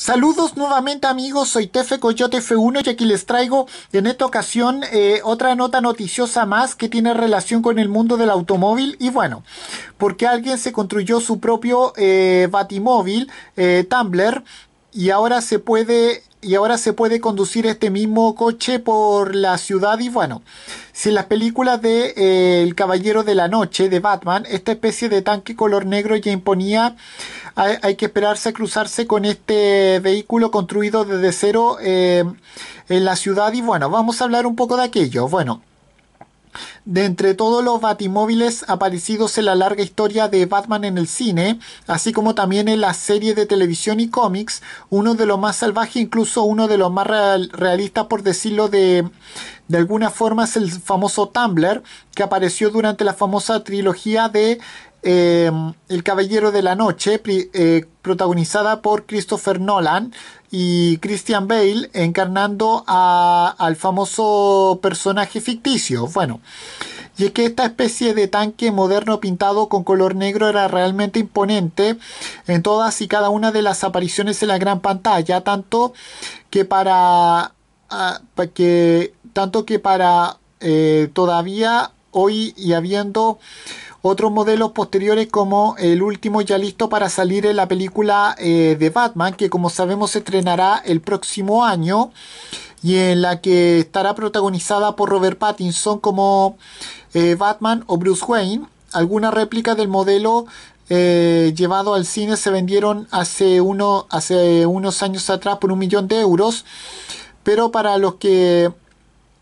Saludos nuevamente amigos, soy Tefe Coyote F1 y aquí les traigo en esta ocasión eh, otra nota noticiosa más que tiene relación con el mundo del automóvil y bueno, porque alguien se construyó su propio eh, batimóvil, eh, Tumblr, y ahora se puede y ahora se puede conducir este mismo coche por la ciudad y bueno, si en las películas de El Caballero de la Noche de Batman, esta especie de tanque color negro ya imponía hay, que esperarse a cruzarse con este vehículo construido desde cero eh, en la ciudad y bueno, vamos a hablar un poco de aquello. Bueno, de entre todos los batimóviles aparecidos en la larga historia de Batman en el cine, así como también en la serie de televisión y cómics, uno de los más salvajes, incluso uno de los más realistas, por decirlo de, de alguna forma, es el famoso Tumblr, que apareció durante la famosa trilogía de eh, El Caballero de la Noche, eh, protagonizada por Christopher Nolan y Christian Bale, encarnando a, al famoso personaje ficticio. Bueno y es que esta especie de tanque moderno pintado con color negro era realmente imponente en todas y cada una de las apariciones en la gran pantalla, tanto que para, ah, que, tanto que para eh, todavía hoy y habiendo otros modelos posteriores como el último ya listo para salir en la película eh, de Batman que como sabemos se estrenará el próximo año y en la que estará protagonizada por Robert Pattinson como eh, Batman o Bruce Wayne. alguna réplica del modelo eh, llevado al cine se vendieron hace, unos años atrás por un millón de euros, pero para los que,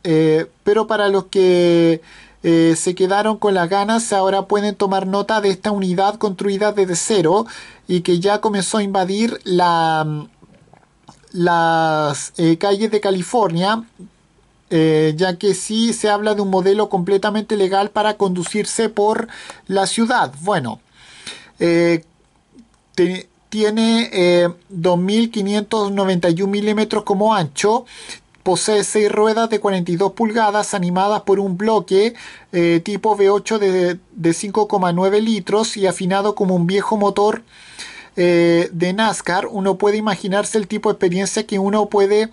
eh, pero para los que se quedaron con las ganas, ahora pueden tomar nota de esta unidad construida desde cero y que ya comenzó a invadir la las eh, calles de California, eh, ya que sí se habla de un modelo completamente legal para conducirse por la ciudad. Bueno, eh, tiene 2.591 milímetros como ancho. Posee seis ruedas de 42 pulgadas animadas por un bloque tipo V8 de, de 5,9 litros y afinado como un viejo motor eh, de NASCAR, uno puede imaginarse el tipo de experiencia que uno puede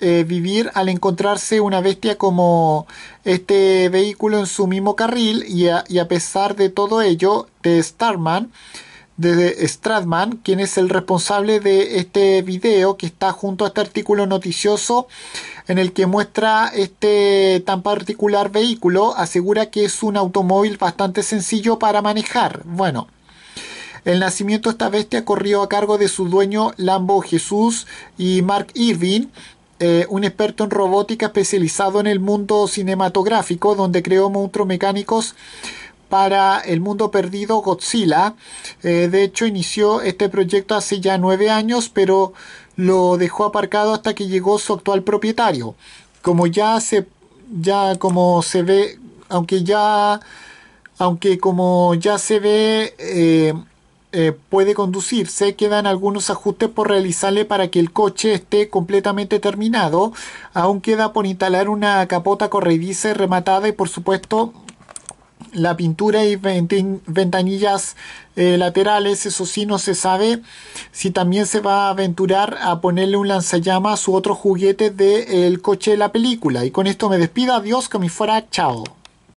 eh, vivir al encontrarse una bestia como este vehículo en su mismo carril y a, pesar de todo ello de Starman de Stradman, quien es el responsable de este video que está junto a este artículo noticioso en el que muestra este tan particular vehículo, asegura que es un automóvil bastante sencillo para manejar. Bueno, el nacimiento de esta bestia corrió a cargo de su dueño Lambo Jesús y Mark Irving, eh, un experto en robótica especializado en el mundo cinematográfico, donde creó monstruos mecánicos para el mundo perdido Godzilla. Eh, de hecho, inició este proyecto hace ya nueve años, pero lo dejó aparcado hasta que llegó su actual propietario. Como ya se, ya como se ve, aunque ya, aunque como ya se ve, eh, eh, puede conducirse, quedan algunos ajustes por realizarle para que el coche esté completamente terminado. Aún queda por instalar una capota corrediza rematada y por supuesto la pintura y ventanillas eh, laterales, eso sí no se sabe si también se va a aventurar a ponerle un lanzallamas u otro juguete del eh, coche de la película. Y con esto me despido, adiós, que me fuera, chao.